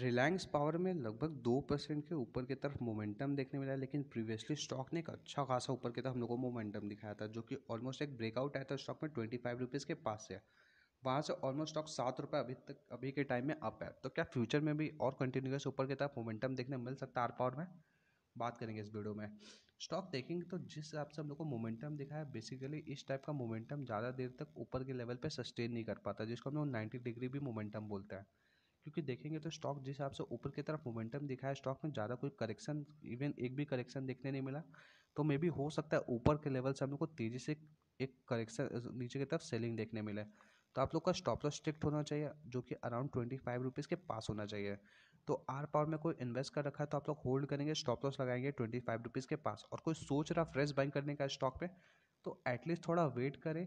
Reliance power में लगभग दो परसेंट के ऊपर की तरफ मोमेंटम देखने मिला लेकिन प्रीवियसली स्टॉक ने एक अच्छा खासा ऊपर की तरफ हम लोगों को मोमेंटम दिखाया था जो कि ऑलमोस्ट एक ब्रेकआउट आया था स्टॉक में ट्वेंटी फाइव रुपीज़ के पास से वहाँ से ऑलमोस्ट स्टॉक सात रुपये अभी तक अभी के टाइम में अप है तो क्या फ्यूचर में भी और कंटिन्यूस ऊपर की तरफ मोमेंटम देखने मिल सकता है आर पावर में बात करेंगे इस वीडियो में स्टॉक देखेंगे तो जिस हिसाब से हम लोग को मोमेंटम दिखा है बेसिकली इस टाइप का मोमेंटम ज़्यादा देर तक ऊपर के लेवल पर सस्टेन नहीं कर पाता जिसको हम लोग नाइन्टी डिग्री भी मोमेंटम बोलते हैं क्योंकि देखेंगे तो स्टॉक जिस हिसाब से ऊपर की तरफ मोमेंटम दिखा है स्टॉक में ज़्यादा कोई करेक्शन इवन एक भी करेक्शन देखने नहीं मिला तो मे बी हो सकता है ऊपर के लेवल से हम लोग को तेज़ी से एक करेक्शन नीचे की तरफ सेलिंग देखने मिले तो आप लोग का स्टॉप लॉस स्ट्रिक्ट होना चाहिए जो कि अराउंड ट्वेंटी फाइव रुपीज़ के पास होना चाहिए तो आर पावर में कोई इन्वेस्ट कर रखा है तो आप लोग होल्ड करेंगे स्टॉप लॉस लगाएंगे ट्वेंटी फाइव रुपीज़ के पास और कोई सोच रहा फ्रेश बाइंग करने का स्टॉक पे तो एटलीस्ट थोड़ा वेट करें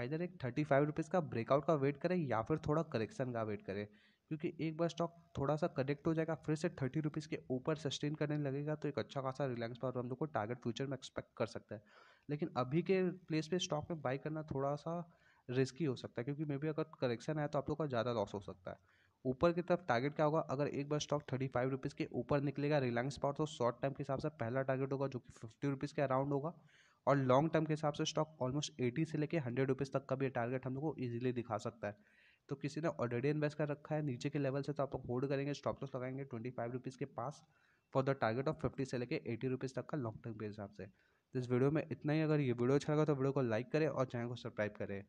आइर एक थर्टी फाइव रुपीज़ का ब्रेकआउट का वेट करें या फिर थोड़ा करेक्शन का वेट करें क्योंकि एक बार स्टॉक थोड़ा सा करेक्ट हो जाएगा फिर से थर्टी रुपीज़ के ऊपर सस्टेन करने लगेगा तो एक अच्छा खासा रिलायंस पावर हम लोग को टारगेट फ्यूचर में एक्सपेक्ट कर सकता है लेकिन अभी के प्लेस पे स्टॉक में बाई करना थोड़ा सा रिस्की हो सकता है क्योंकि मे बी अगर करेक्शन आया तो आप लोग का ज़्यादा लॉस हो सकता है ऊपर की तरफ टारगेट क्या होगा अगर एक बार स्टॉक थर्टी फाइव रुपीज़ के ऊपर निकलेगा रिलायंस पावर तो शॉर्ट टर्म के हिसाब से पहला टारगेट होगा जो कि फिफ्टी रुपीज़ के अराउंड होगा और लॉन्ग टर्म के हिसाब से स्टॉक ऑलमोस्ट एटी से लेकर हंड्रेड रुपीज़ तक का भी टारगेट हम लोग को ईजिली दिखा सकता है तो किसी ने ऑलरेडी इन्वेस्ट कर रखा है नीचे के लेवल से तो आप लोग होल्ड करेंगे स्टॉप लॉस लगाएंगे ट्वेंटी फाइव रुपीज़ के पास for the target of fifty से लेके एटी रुपीज़ तक का लॉन्ग टर्म के हिसाब से तो इस वीडियो में इतना ही अगर ये वीडियो अच्छा लगा तो वीडियो को लाइक करें और चैनल को सब्सक्राइब करें